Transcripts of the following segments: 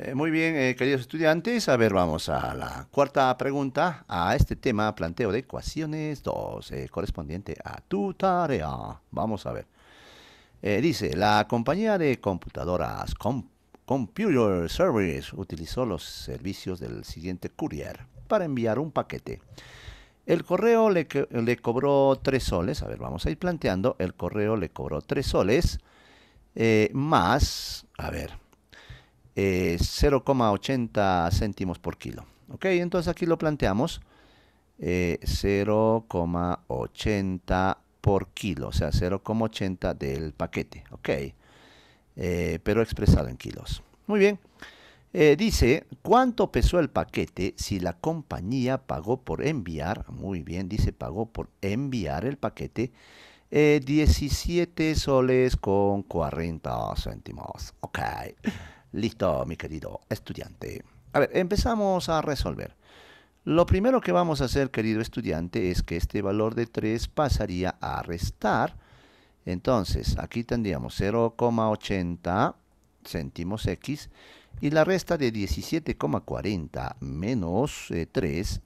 Eh, muy bien, eh, queridos estudiantes, a ver, vamos a la cuarta pregunta, a este tema, planteo de ecuaciones 2, eh, correspondiente a tu tarea. Vamos a ver. dice, la compañía de computadoras Computer Service utilizó los servicios del siguiente courier para enviar un paquete. El correo le, le cobró 3 soles, a ver, vamos a ir planteando, el correo le cobró 3 soles más, a ver, 0,80 eh, céntimos por kilo. Ok, entonces aquí lo planteamos 0,80 eh, por kilo, o sea 0,80 del paquete. Ok, eh, pero expresado en kilos. Muy bien. dice, ¿cuánto pesó el paquete si la compañía pagó por enviar? Muy bien, dice, pagó por enviar el paquete 17 soles con 40 céntimos. Ok. Listo, mi querido estudiante. A ver, empezamos a resolver. Lo primero que vamos a hacer, querido estudiante, es que este valor de 3 pasaría a restar. Entonces, aquí tendríamos 0,80 céntimos X y la resta de 17,40 menos 3 eh,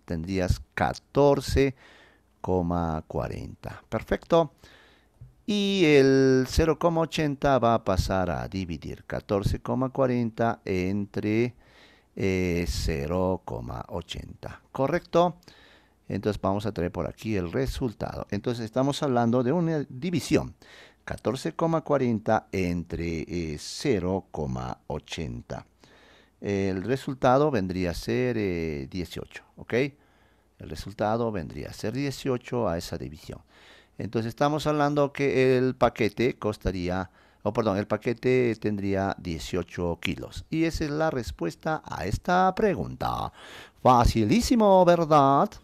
tendrías 14,40. Perfecto y el 0,80 va a pasar a dividir 14,40 entre 0,80. Eh, ¿Correcto? Entonces vamos a traer por aquí el resultado. Entonces estamos hablando de una división. 14,40 entre 0,80. Eh, el resultado vendría a ser 18, eh, ¿ok? El resultado vendría a ser 18 a esa división. Entonces estamos hablando que el paquete costaría, o perdón, el paquete tendría 18 kilos. Y esa es la respuesta a esta pregunta. Facilísimo, ¿verdad?